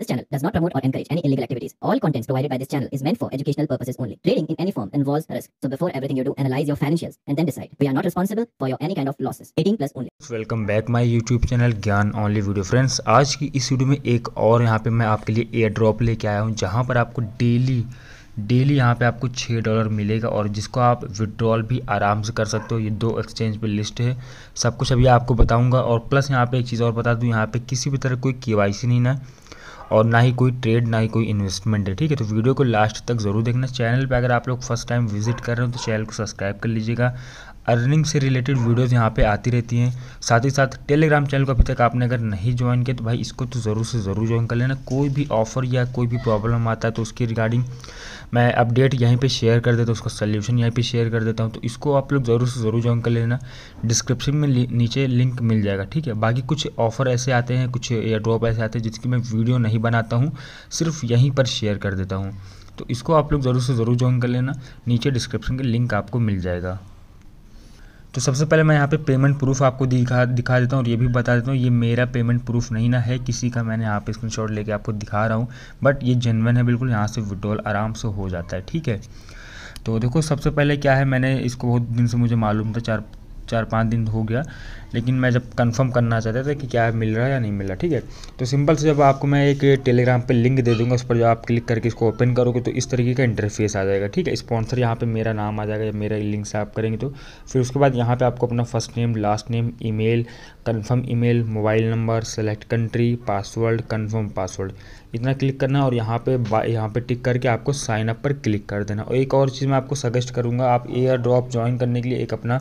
This channel does not promote or encourage any illegal activities. All contents provided by this channel is meant for educational purposes only. Trading in any form involves risk. So before everything you do, analyze your financials and then decide. We are not responsible for your any kind of losses. 18 plus only. Welcome back my YouTube channel Gyan Only Video friends. आज की इस video में एक और यहाँ पे मैं आपके लिए एयर लेके आया हूँ जहाँ पर आपको डेली डेली यहाँ पे आपको छः डॉलर मिलेगा और जिसको आप विड्रॉल भी आराम से कर सकते हो ये दो एक्सचेंज पे लिस्ट है सब कुछ अभी आपको बताऊंगा और प्लस यहाँ पे एक चीज़ और बता दूँ यहाँ पे किसी भी तरह कोई के नहीं ना और ना ही कोई ट्रेड ना ही कोई इन्वेस्टमेंट है ठीक है तो वीडियो को लास्ट तक ज़रूर देखना चैनल पर अगर आप लोग फर्स्ट टाइम विजिट कर रहे हो तो चैनल को सब्सक्राइब कर लीजिएगा अर्निंग से रिलेटेड वीडियोज़ यहाँ पे आती रहती हैं साथ ही साथ टेलीग्राम चैनल को अभी तक आपने अगर नहीं ज्वाइन किया तो भाई इसको तो ज़रूर से ज़रूर ज्वाइन कर लेना कोई भी ऑफर या कोई भी प्रॉब्लम आता है तो उसकी रिगार्डिंग मैं अपडेट यहीं पे शेयर कर देता हूँ उसका सोल्यूशन यहीं पे शेयर कर देता हूँ तो इसको आप लोग ज़रूर से ज़रूर ज्वाइन कर लेना डिस्क्रिप्शन में नीचे लिंक मिल जाएगा ठीक है बाकी कुछ ऑफर ऐसे आते हैं कुछ एयर ड्रॉप ऐसे आते हैं जिसकी मैं वीडियो नहीं बनाता हूँ सिर्फ यहीं पर शेयर कर देता हूँ तो इसको आप लोग ज़रूर से ज़रूर ज्वाइन कर लेना नीचे डिस्क्रिप्शन के लिंक आपको मिल जाएगा तो सबसे पहले मैं यहाँ पे पेमेंट प्रूफ आपको दिखा दिखा देता हूँ और ये भी बता देता हूँ ये मेरा पेमेंट प्रूफ नहीं ना है किसी का मैंने यहाँ पे स्क्रीनशॉट लेके आपको दिखा रहा हूँ बट ये जेनवन है बिल्कुल यहाँ से विड्रॉल आराम से हो जाता है ठीक है तो देखो सबसे पहले क्या है मैंने इसको बहुत दिन से मुझे मालूम था चार चार पाँच दिन हो गया लेकिन मैं जब कंफर्म करना चाहता था कि क्या मिल रहा है या नहीं मिल रहा ठीक है तो सिंपल से जब आपको मैं एक टेलीग्राम पे लिंक दे दूंगा उस पर जब आप क्लिक करके इसको ओपन करोगे तो इस तरीके का इंटरफेस आ जाएगा ठीक है स्पॉन्सर यहाँ पे मेरा नाम आ जाएगा जब मेरा लिंक से आप करेंगे तो फिर उसके बाद यहाँ पर आपको अपना first name last name email confirm e mobile number select country password confirm password इतना क्लिक करना और यहाँ पे यहाँ पे टिक करके आपको साइन अप पर क्लिक कर देना और एक और चीज़ मैं आपको सजेस्ट करूँगा आप एयर ड्रॉप ज्वाइन करने के लिए एक अपना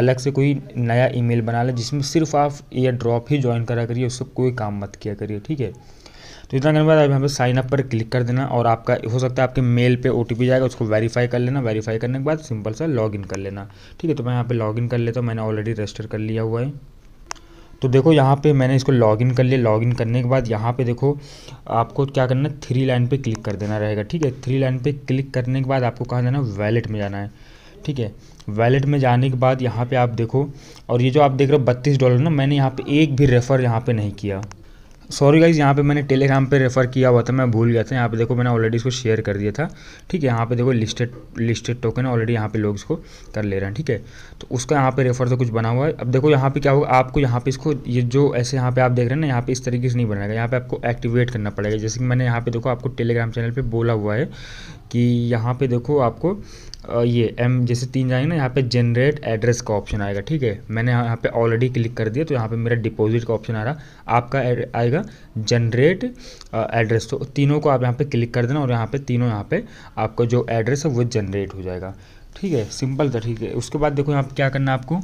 अलग से कोई नया ईमेल बना लें जिसमें सिर्फ आप एयर ड्रॉप ही ज्वाइन करा करिए उससे कोई काम मत किया करिए ठीक है तो इतना करने के बाद आप यहाँ पर साइन अप पर क्लिक कर देना और आपका हो सकता है आपके मेल पे ओ जाएगा उसको वेरीफाई कर लेना वेरीफाई करने के बाद सिंपल सा लॉगिन कर लेना ठीक है तो मैं यहाँ पे लॉगिन कर लेता हूँ मैंने ऑलरेडी रजिस्टर कर लिया हुआ है तो देखो यहाँ पे मैंने इसको लॉगिन कर लिया लॉगिन करने के बाद यहाँ पे देखो आपको क्या करना है थ्री लाइन पे क्लिक कर देना रहेगा ठीक है थ्री लाइन पे क्लिक करने के बाद आपको कहाँ जाना है वैलेट में जाना है ठीक है वैलेट में जाने के बाद यहाँ पे आप देखो और ये जो आप देख रहे हो बत्तीस डॉलर ना मैंने यहाँ पे एक भी रेफ़र यहाँ पे नहीं किया सॉरी गाइज यहाँ पे मैंने टेलीग्राम पे रेफ़र किया हुआ था मैं भूल गया था यहाँ पे देखो मैंने ऑलरेडी इसको शेयर कर दिया था ठीक है यहाँ पे देखो लिस्टेड लिस्टेड टोकन ऑलरेडी यहाँ पे लोग इसको कर ले रहे हैं ठीक है तो उसका यहाँ पे रेफ़र तो कुछ बना हुआ है अब देखो यहाँ पे क्या होगा आपको यहाँ पे इसको ये जो ऐसे यहाँ पे आप देख रहे हैं ना यहाँ पे इस तरीके से नहीं बनाएगा यहाँ पे आपको एक्टिवेट करना पड़ेगा जैसे कि मैंने यहाँ पे देखो आपको टेलीग्राम चैनल पर बोला हुआ है कि यहाँ पे देखो आपको ये एम जैसे तीन जाएंगे ना यहाँ पे जनरेट एड्रेस का ऑप्शन आएगा ठीक है मैंने यहाँ पे ऑलरेडी क्लिक कर दिया तो यहाँ पे मेरा डिपॉजिट का ऑप्शन आ रहा आपका आएगा जनरेट एड्रेस तो तीनों को आप यहाँ पे क्लिक कर देना और यहाँ पे तीनों यहाँ पे आपका जो एड्रेस है वो जनरेट हो जाएगा ठीक है सिंपल था ठीक है उसके बाद देखो यहाँ पर क्या करना आपको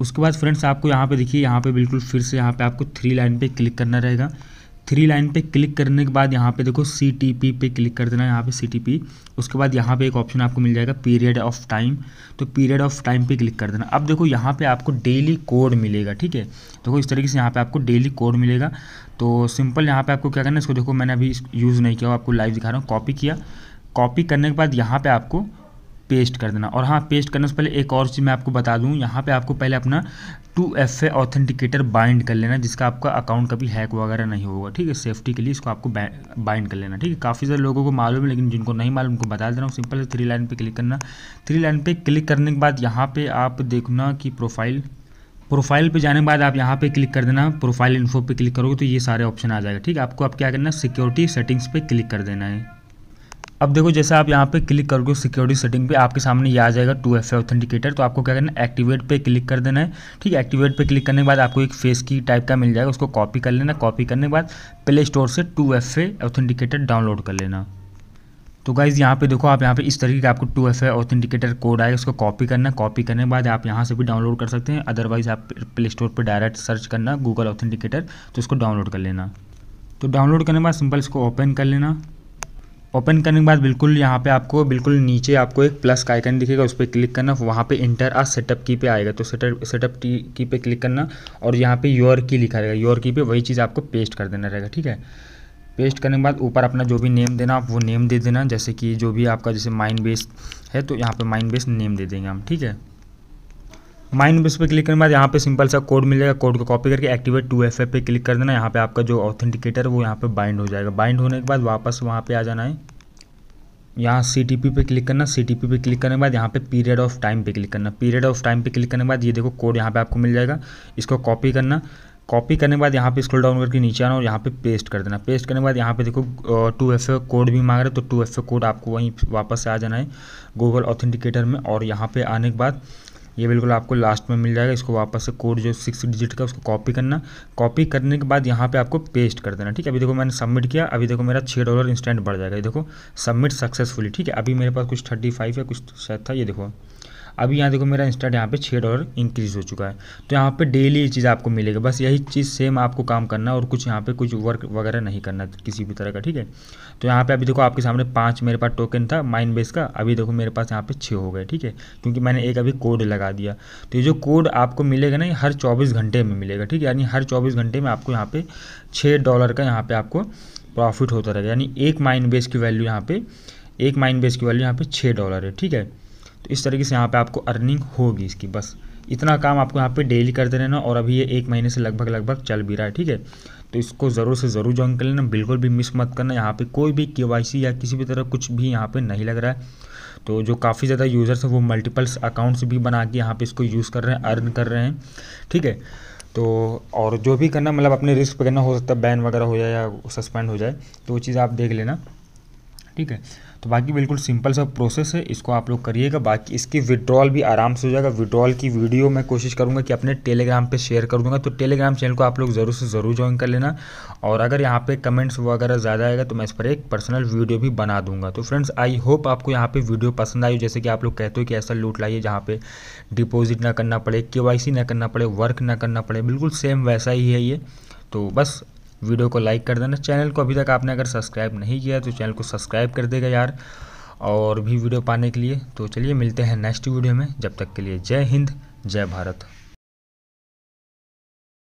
उसके बाद फ्रेंड्स आपको यहाँ पर देखिए यहाँ पर बिल्कुल फिर से यहाँ पर आपको थ्री लाइन पर क्लिक करना रहेगा थ्री लाइन पे क्लिक करने के बाद यहाँ पे देखो सी टी पी पे क्लिक कर देना यहाँ पे सी टी पी उसके बाद यहाँ पे एक ऑप्शन आपको मिल जाएगा पीरियड ऑफ टाइम तो पीरियड ऑफ टाइम पे क्लिक कर देना अब देखो यहाँ पे आपको डेली कोड मिलेगा ठीक है देखो इस तरीके से यहाँ पे आपको डेली कोड मिलेगा तो सिंपल यहाँ पे आपको क्या करना है इसको देखो मैंने अभी यूज़ नहीं किया आपको लाइव दिखा रहा हूँ कॉपी किया कॉपी करने के बाद यहाँ पर आपको पेस्ट कर देना और हाँ पेस्ट करने से पहले एक और चीज़ मैं आपको बता दूँ यहाँ पे आपको पहले अपना two F A authenticator bind कर लेना जिसका आपका अकाउंट कभी हैक वगैरह नहीं होगा ठीक है सेफ्टी के लिए इसको आपको बाइंड कर लेना ठीक है काफ़ी सारे लोगों को मालूम है लेकिन जिनको नहीं मालूम उनको बता दे रहा हूँ सिंपल है थ्री लाइन पर क्लिक करना थ्री लाइन पर क्लिक करने के बाद यहाँ पर आप देखना कि प्रोफाइल प्रोफाइल पे जाने के बाद आप यहाँ पे क्लिक कर देना प्रोफाइल इन्फो पे क्लिक करोगे तो ये सारे ऑप्शन आ जाएगा ठीक है आपको आप क्या करना सिक्योरिटी सेटिंग्स पे क्लिक कर देना है अब देखो जैसे आप यहाँ पे क्लिक करोगे सिक्योरिटी सेटिंग पे आपके सामने ये आ जाएगा टू एफ ऑथेंटिकेटर तो आपको क्या करना है एक्टिवेट पे क्लिक कर देना है ठीक है एक्टिवेट पे क्लिक करने के बाद आपको एक फेस की टाइप का मिल जाएगा उसको कॉपी कर लेना कॉपी करने के बाद प्ले स्टोर से टू एफ ऑथेंटिकेटर डाउनलोड कर लेना तो गाइज़ यहाँ पे देखो आप यहाँ पे इस तरीके का आपको टू एफ ऑथेंटिकेटर कोड आएगा उसको कॉपी करना कॉपी करने के बाद आप यहाँ से भी डाउनलोड कर सकते हैं अदरवाइज़ आप प्ले स्टोर पर डायरेक्ट सर्च करना गूगल ऑथेंटिकेटर तो उसको डाउनलोड कर लेना तो डाउनलोड करने के बाद सिंपल इसको ओपन कर लेना ओपन करने के बाद बिल्कुल यहाँ पे आपको बिल्कुल नीचे आपको एक प्लस का आइकन दिखेगा उस पर क्लिक करना वहाँ पे इंटर आ सेटअप की पे आएगा तो सेटअप सेटअप की पे क्लिक करना और यहाँ पे योर की लिखा रहेगा योर की पे वही चीज़ आपको पेस्ट कर देना रहेगा ठीक है पेस्ट करने के बाद ऊपर अपना जो भी नेम देना आप वो नेम दे देना जैसे कि जो भी आपका जैसे माइंड बेस है तो यहाँ पर माइंड बेस नेम दे देंगे हम ठीक है माइन बेस पर क्लिक करने के बाद यहाँ पे सिंपल सा कोड मिल जाएगा कोड को कॉपी करके एक्टिवेट टू एफ पे क्लिक कर देना यहाँ पे आपका जो ऑथेंटिकेटर वो यहाँ पे बाइंड हो जाएगा बाइंड होने के बाद वापस वहाँ पे आ जाना है यहाँ सी टी पी पे क्लिक करना सी टी पी पे क्लिक करने के बाद यहाँ पे पीरियड ऑफ टाइम पे क्लिक करना पीरियड ऑफ टाइम पे क्लिक करने के बाद ये देखो कोड यहाँ पे आपको मिल जाएगा इसको कॉपी करना कॉपी करने के बाद यहाँ पे स्क्रॉल डाउन करके नीचे आना और यहाँ पे पेस्ट कर देना पेस्ट करने के बाद यहाँ पे देखो टू एफ कोड भी मांग रहे तो टू एफ कोड आपको वहीं वापस से आ जाना है गूगल ऑथेंटिकेटर में और यहाँ पे आने के बाद ये बिल्कुल आपको लास्ट में मिल जाएगा इसको वापस से कोड जो सिक्स डिजिट का उसको कॉपी करना कॉपी करने के बाद यहाँ पे आपको पेस्ट कर देना ठीक है अभी देखो मैंने सबमिट किया अभी देखो मेरा छः डॉलर इंस्टेंट बढ़ जाएगा ये देखो सबमिट सक्सेसफुली ठीक है अभी मेरे पास कुछ थर्टी फाइव या कुछ शायद था ये देखो अभी यहाँ देखो मेरा इंस्टाट यहाँ पे छः डॉलर इंक्रीज़ हो चुका है तो यहाँ पे डेली ये चीज़ आपको मिलेगा बस यही चीज़ सेम आपको काम करना है और कुछ यहाँ पे कुछ वर्क वगैरह नहीं करना किसी भी तरह का ठीक है तो यहाँ पे अभी देखो आपके सामने पाँच मेरे पास टोकन था माइन बेस का अभी देखो मेरे पास यहाँ पे छः हो गए ठीक है क्योंकि मैंने एक अभी कोड लगा दिया तो ये जो कोड आपको मिलेगा ना हर चौबीस घंटे में मिलेगा ठीक है यानी हर चौबीस घंटे में आपको यहाँ पे छः डॉलर का यहाँ पे आपको प्रॉफिट होता रहेगा यानी एक माइन बेस की वैल्यू यहाँ पे एक माइन बेस की वैल्यू यहाँ पे छः डॉलर है ठीक है तो इस तरीके से यहाँ पे आपको अर्निंग होगी इसकी बस इतना काम आपको यहाँ पे डेली करते रहना और अभी ये एक महीने से लगभग लगभग चल भी रहा है ठीक है तो इसको ज़रूर से ज़रूर ज्वाइन कर लेना बिल्कुल भी मिस मत करना यहाँ पे कोई भी के या किसी भी तरह कुछ भी यहाँ पे नहीं लग रहा है तो जो काफ़ी ज़्यादा यूज़र्स हैं वो मल्टीपल्स अकाउंट्स भी बना के यहाँ पर इसको यूज़ कर रहे हैं अर्न कर रहे हैं ठीक है तो और जो भी करना मतलब अपने रिस्क पर करना हो सकता है बैन वगैरह हो जाए या सस्पेंड हो जाए तो वो चीज़ आप देख लेना ठीक है तो बाकी बिल्कुल सिंपल सा प्रोसेस है इसको आप लोग करिएगा बाकी इसकी विड्रॉल भी आराम से हो जाएगा विड्रॉल की वीडियो मैं कोशिश करूँगा कि अपने टेलीग्राम पे शेयर कर दूँगा तो टेलीग्राम चैनल को आप लोग ज़रूर से ज़रूर ज्वाइन कर लेना और अगर यहाँ पे कमेंट्स वगैरह ज़्यादा आएगा तो मैं इस पर एक पर्सनल वीडियो भी बना दूंगा तो फ्रेंड्स आई होप आपको यहाँ पर वीडियो पसंद आई जैसे कि आप लोग कहते हो कि ऐसा लूट लाइए जहाँ पर डिपोजिट ना करना पड़े के ना करना पड़े वर्क ना करना पड़े बिल्कुल सेम वैसा ही है ये तो बस वीडियो को लाइक कर देना चैनल को अभी तक आपने अगर सब्सक्राइब नहीं किया तो चैनल को सब्सक्राइब कर देगा यार और भी वीडियो पाने के लिए तो चलिए मिलते हैं नेक्स्ट वीडियो में जब तक के लिए जय हिंद जय भारत